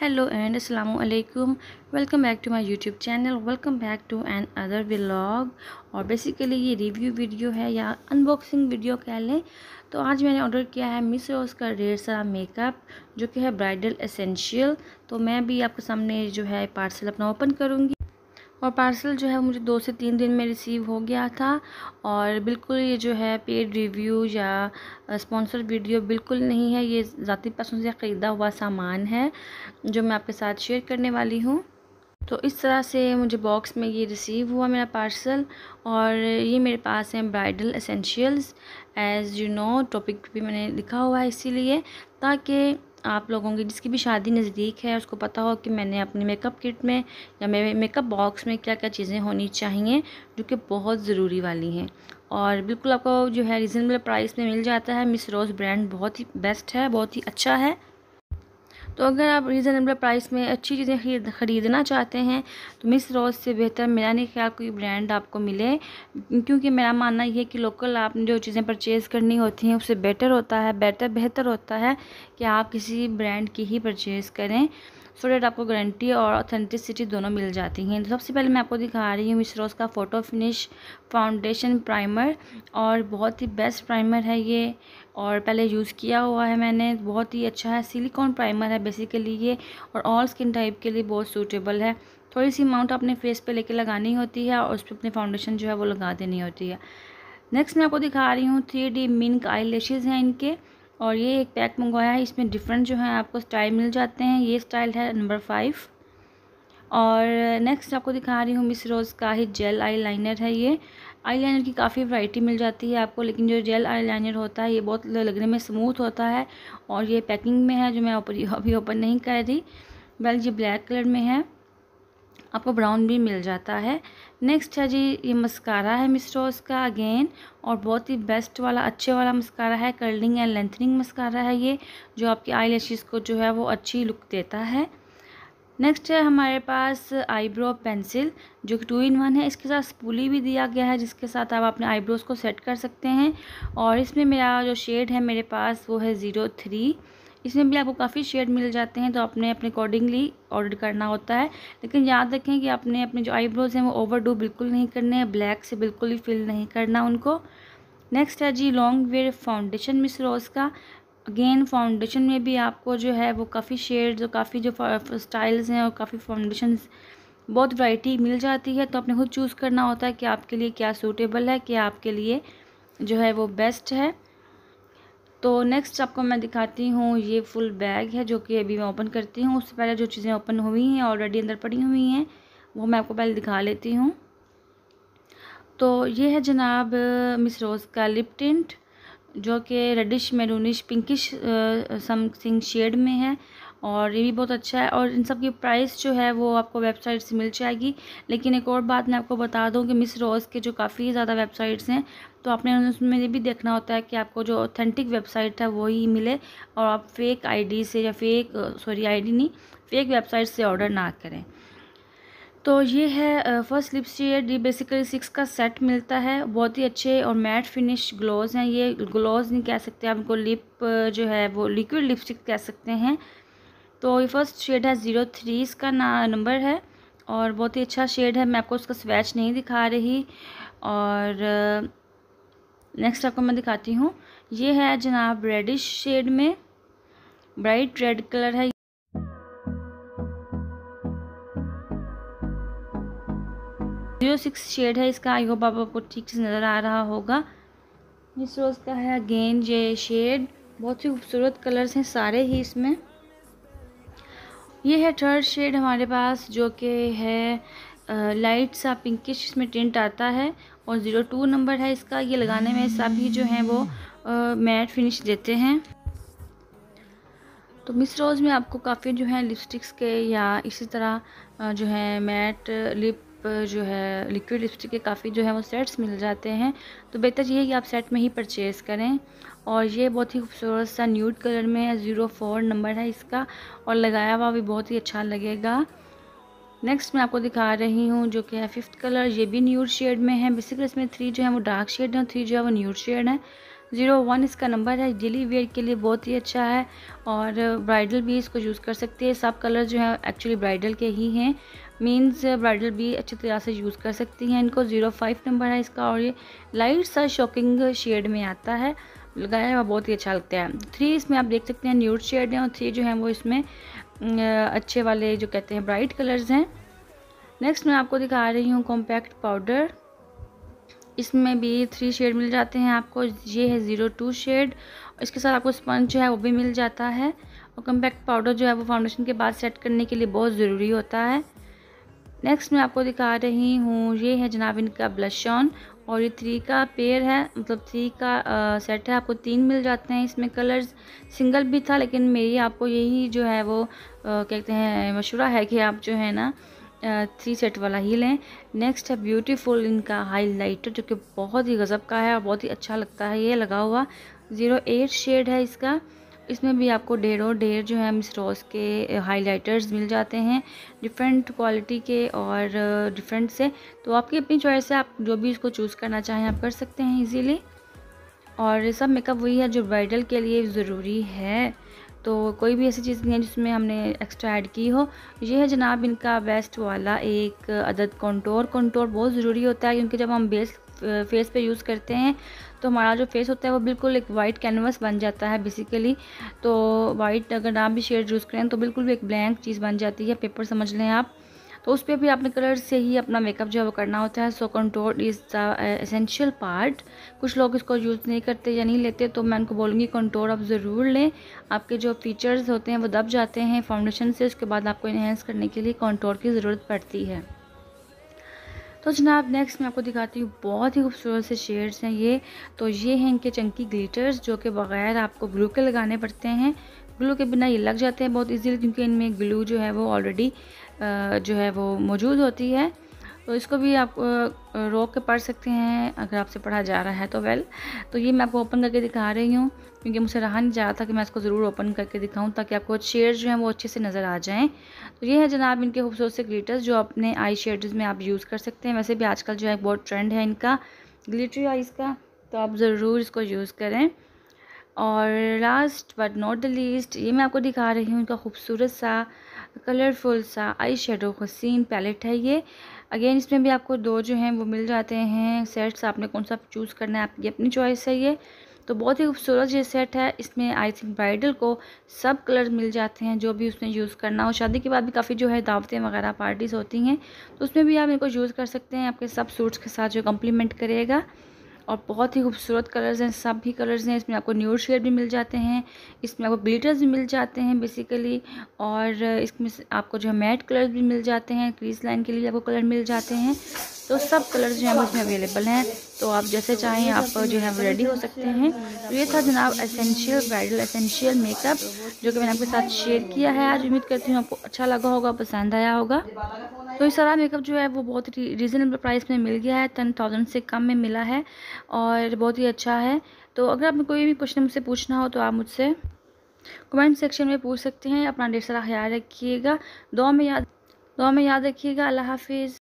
hello and अस्सलाम वालेकुम welcome back to my YouTube channel welcome back to another vlog और basically ये review video है या अनबॉक्सिंग वीडियो कह लें तो आज मैंने ऑर्डर किया है मिस रोज़ का ढेर सारा मेकअप जो कि है ब्राइडल एसेंशियल तो मैं भी आपके सामने जो है पार्सल अपना ओपन करूँगी और पार्सल जो है मुझे दो से तीन दिन में रिसीव हो गया था और बिल्कुल ये जो है पेड रिव्यू या स्पॉन्सर वीडियो बिल्कुल नहीं है ये ज़ाती पसंद से ख़रीदा हुआ सामान है जो मैं आपके साथ शेयर करने वाली हूँ तो इस तरह से मुझे बॉक्स में ये रिसीव हुआ मेरा पार्सल और ये मेरे पास हैं bridal essentials as you know topic भी मैंने लिखा हुआ है इसीलिए ताकि आप लोगों की जिसकी भी शादी नज़दीक है उसको पता हो कि मैंने अपने मेकअप किट में या मेरे मेकअप बॉक्स में क्या क्या चीज़ें होनी चाहिए जो कि बहुत ज़रूरी वाली हैं और बिल्कुल आपको जो है रिजनेबल प्राइस में मिल जाता है मिस रोज़ ब्रांड बहुत ही बेस्ट है बहुत ही अच्छा है तो अगर आप रीज़नेबल प्राइस में अच्छी चीज़ें ख़रीदना चाहते हैं तो मिस रोज़ से बेहतर मेरा नहीं ख्याल कोई ब्रांड आपको मिले क्योंकि मेरा मानना यह है कि लोकल आपने जो चीज़ें परचेज़ करनी होती हैं उससे बेटर होता है बेटर बेहतर होता है कि आप किसी ब्रांड की ही परचेज़ करें सो आपको गारंटी और ऑथेंटिसिटी दोनों मिल जाती हैं तो सबसे पहले मैं आपको दिखा रही हूँ मिसरोज का फ़ोटो फिनिश फाउंडेशन प्राइमर और बहुत ही बेस्ट प्राइमर है ये और पहले यूज़ किया हुआ है मैंने बहुत ही अच्छा है सिलिकॉन प्राइमर है बेसिकली ये और ऑल स्किन टाइप के लिए बहुत सूटेबल है थोड़ी सी अमाउंट अपने फेस पर लेके लगानी होती है और उस पर अपनी फाउंडेशन जो है वो लगा देनी होती है नेक्स्ट मैं आपको दिखा रही हूँ थ्री डी मिनक आई लेशेज़ हैं इनके और ये एक पैक मंगवाया है इसमें डिफरेंट जो है आपको स्टाइल मिल जाते हैं ये स्टाइल है नंबर फाइव और नेक्स्ट आपको दिखा रही हूँ मिस रोज़ का ही जेल आईलाइनर है ये आईलाइनर की काफ़ी वैरायटी मिल जाती है आपको लेकिन जो जेल आईलाइनर होता है ये बहुत लगने में स्मूथ होता है और ये पैकिंग में है जो मैं ओपन अभी ओपन नहीं कर रही वेल ये ब्लैक कलर में है आपको ब्राउन भी मिल जाता है नेक्स्ट है जी ये मस्कारा है मिस्ट्रोस का अगेन और बहुत ही बेस्ट वाला अच्छे वाला मस्कारा है कर्लिंग एंड लेंथनिंग मस्कारा है ये जो आपकी आई को जो है वो अच्छी लुक देता है नेक्स्ट है हमारे पास आईब्रो पेंसिल जो कि टू इन वन है इसके साथ स्पूली भी दिया गया है जिसके साथ आप अपने आईब्रोज़ को सेट कर सकते हैं और इसमें मेरा जो शेड है मेरे पास वो है ज़ीरो थ्री इसमें भी आपको काफ़ी शेड मिल जाते हैं तो आपने अपने अकॉर्डिंगली ऑर्डर करना होता है लेकिन याद रखें कि आपने अपने जो आईब्रोज़ हैं वो ओवर डू बिल्कुल नहीं करने हैं ब्लैक से बिल्कुल ही फिल नहीं करना उनको नेक्स्ट है जी long wear foundation Miss Rose का अगेन फाउंडेशन में भी आपको जो है वो काफ़ी शेड्स और काफ़ी जो स्टाइल्स हैं और काफ़ी फाउंडेशन बहुत वैरायटी मिल जाती है तो आपने खुद चूज़ करना होता है कि आपके लिए क्या सूटेबल है क्या आपके लिए जो है वो बेस्ट है तो नेक्स्ट आपको मैं दिखाती हूँ ये फुल बैग है जो कि अभी मैं ओपन करती हूँ उससे पहले जो चीज़ें ओपन हुई हैं ऑलरेडी अंदर पड़ी हुई हैं वो मैं आपको पहले दिखा लेती हूँ तो ये है जनाब मिस रोज़ का लिप टिंट जो कि reddish maroonish pinkish something shade में है और ये भी बहुत अच्छा है और इन सब की प्राइस जो है वो आपको वेबसाइट से मिल जाएगी लेकिन एक और बात मैं आपको बता दूँ कि मिस रोज़ के जो काफ़ी ज़्यादा वेबसाइट्स हैं तो आपने उसमें ये भी देखना होता है कि आपको जो ऑथेंटिक वेबसाइट है वही मिले और आप फेक आईडी से या फेक सॉरी आईडी नहीं फेक वेबसाइट से ऑर्डर ना करें तो ये है first lipstick shade D basically six का सेट मिलता है बहुत ही अच्छे और मैट फिनिश ग्लोव हैं ये ग्लोव नहीं कह सकते आप इनको लिप जो है वो लिक्विड लिपस्टिक कह सकते हैं तो ये फर्स्ट शेड है ज़ीरो थ्री इसका ना नंबर है और बहुत ही अच्छा शेड है मैं आपको उसका स्वैच नहीं दिखा रही और नेक्स्ट आपको मैं दिखाती हूँ ये है जनाब रेडिश शेड में ब्राइट रेड कलर है जीरो सिक्स शेड है इसका आई होप आपको ठीक से नज़र आ रहा होगा इस रोज़ का है अगेन ये शेड बहुत ही खूबसूरत कलर्स हैं सारे ही इसमें ये है थर्ड शेड हमारे पास जो कि है लाइट सा पिंकिश इसमें टिंट आता है और ज़ीरो टू नंबर है इसका ये लगाने में सभी जो हैं वो मैट फिनिश देते हैं तो मिस रोज़ में आपको काफ़ी जो है लिपस्टिक्स के या इसी तरह जो है मैट लिप जो है लिक्विड लिपस्टिक के काफ़ी जो है वो सेट्स मिल जाते हैं तो बेहतर ये है कि आप सेट में ही परचेज़ करें और ये बहुत ही खूबसूरत सा न्यूट कलर में है ज़ीरो फोर नंबर है इसका और लगाया हुआ भी बहुत ही अच्छा लगेगा नेक्स्ट मैं आपको दिखा रही हूँ जो कि है फिफ्थ कलर ये भी न्यूट शेड में है बेसिकली इसमें थ्री जो है वो डार्क शेड है थ्री जो है वो न्यूट शेड है ज़ीरो वन इसका नंबर है डेली वेयर के लिए बहुत ही अच्छा है और ब्राइडल भी इसको यूज़ कर सकते हैं सब कलर जो है एक्चुअली ब्राइडल के ही हैं मीन्स ब्राइडल भी अच्छी तरह से यूज़ कर सकती हैं इनको ज़ीरो फाइव नंबर है इसका और ये लाइट सा शॉकिंग शेड में आता है लगाया है वह बहुत ही अच्छा लगता है थ्री इसमें आप देख सकते हैं न्यूड शेड हैं और थ्री जो हैं वो इसमें अच्छे वाले जो कहते हैं ब्राइट कलर्स हैं नेक्स्ट मैं आपको दिखा रही हूँ कॉम्पैक्ट पाउडर इसमें भी थ्री शेड मिल जाते हैं आपको ये है ज़ीरो टू शेड इसके साथ आपको स्पंज जो है वो भी मिल जाता है और कम्पैक्ट पाउडर जो है वो फाउंडेशन के बाद सेट करने के लिए बहुत ज़रूरी होता है नेक्स्ट मैं आपको दिखा रही हूँ ये है जनाब इनका ब्लश ऑन और ये थ्री का पेयर है मतलब थ्री का आ, सेट है आपको तीन मिल जाते हैं इसमें कलर्स सिंगल भी था लेकिन मेरी आपको यही जो है वो क्या कहते हैं मशूरा है कि आप जो है ना थ्री सेट वाला ही लें नेक्स्ट है ब्यूटीफुल इनका हाईलाइटर जो कि बहुत ही गज़ब का है और बहुत ही अच्छा लगता है ये लगा हुआ ज़ीरो एट शेड है इसका इसमें भी आपको डेढ़ों ढेर जो है रोज के हाइलाइटर्स मिल जाते हैं डिफरेंट क्वालिटी के और डिफरेंट से तो आपकी अपनी चॉइस है आप जो भी इसको चूज़ करना चाहें आप कर सकते हैं इजीली और सब मेकअप वही है जो ब्राइडल के लिए ज़रूरी है तो कोई भी ऐसी चीज़ नहीं है जिसमें हमने एक्स्ट्रा ऐड की हो ये है जनाब इनका बेस्ट वाला एक अदद कंटोर कंटोर बहुत ज़रूरी होता है क्योंकि जब हम बेस फेस पे यूज़ करते हैं तो हमारा जो फेस होता है वो बिल्कुल एक वाइट कैनवस बन जाता है बेसिकली तो वाइट अगर आप भी शेड यूज़ करें तो बिल्कुल भी एक ब्लैंक चीज़ बन जाती है पेपर समझ लें आप तो उस पर भी आपने कलर से ही अपना मेकअप जो है वो करना होता है so control is the essential part कुछ लोग इसको यूज़ नहीं करते या नहीं लेते तो मैं उनको बोलूँगी कंट्रोल आप ज़रूर लें आपके जो फीचर्स होते हैं वो दब जाते हैं फाउंडेशन से उसके बाद आपको इन्हेंस करने के लिए कंट्रोल की ज़रूरत पड़ती है तो जनाब नेक्स्ट मैं आपको दिखाती हूँ बहुत ही खूबसूरत से शेड्स हैं ये तो ये हैं इनके चंकी ग्लिटर्स जो कि बग़ैर आपको ग्लू के लगाने पड़ते हैं ग्लू के बिना ये लग जाते हैं बहुत इजीली क्योंकि इनमें ग्लू जो है वो ऑलरेडी जो है वो मौजूद होती है तो इसको भी आप रोक के पढ़ सकते हैं अगर आपसे पढ़ा जा रहा है तो वेल तो ये मैं आपको ओपन करके दिखा रही हूँ क्योंकि मुझसे रहा नहीं जा रहा था कि मैं इसको ज़रूर ओपन करके दिखाऊँ ताकि आपको शेयर जो हैं वो अच्छे से नज़र आ जाएँ तो ये है जनाब इनके खूबसूरत से ग्लिटर्स जो अपने आई शेड्स में आप यूज़ कर सकते हैं वैसे भी आजकल जो है बहुत ट्रेंड है इनका ग्लिटरी आइज़ का तो आप ज़रूर इसको यूज़ करें और last but not the least ये मैं आपको दिखा रही हूँ इनका खूबसूरत सा कलरफुल सा आई शेडो हसीन पैलेट है ये अगेन इसमें भी आपको दो जो हैं वो मिल जाते हैं सेट्स आपने कौन सा चूज़ करना है आपकी अपनी चॉइस है ये तो बहुत ही खूबसूरत ये सेट है इसमें आई थिंक ब्राइडल को सब कलर मिल जाते हैं जो भी उसने यूज़ करना हो शादी के बाद भी काफ़ी जो है दावतें वगैरह पार्टीज़ होती हैं तो उसमें भी आप इनको यूज़ कर सकते हैं आपके सब सूट्स के साथ जो कम्प्लीमेंट करेगा और बहुत ही खूबसूरत कलर्स हैं सब भी कलर्स हैं इसमें आपको न्यूड शेड भी मिल जाते हैं इसमें आपको ग्लिटर्स भी मिल जाते हैं बेसिकली और इसमें आपको जो है मैट कलर्स भी मिल जाते हैं क्रीज लाइन के लिए आपको कलर मिल जाते हैं तो सब कलर जो है उसमें अवेलेबल हैं तो आप जैसे चाहें आप जो है रेडी हो सकते हैं तो ये था जनाब एसेंशियल ब्राइडल एसेंशियल मेकअप जो कि मैंने आपके साथ शेयर किया है आज उम्मीद करती हूँ आपको अच्छा लगा होगा पसंद आया होगा तो ये सारा मेकअप जो है वो बहुत ही रीज़नेबल प्राइस में मिल गया है टेन थाउजेंड से कम में मिला है और बहुत ही अच्छा है तो अगर आपने कोई भी क्वेश्चन मुझसे पूछना हो तो आप मुझसे कमेंट सेक्शन में पूछ सकते हैं अपना ढेर सारा ख्याल रखिएगा दो में याद दो में याद रखिएगा अल्लाह हाफिज़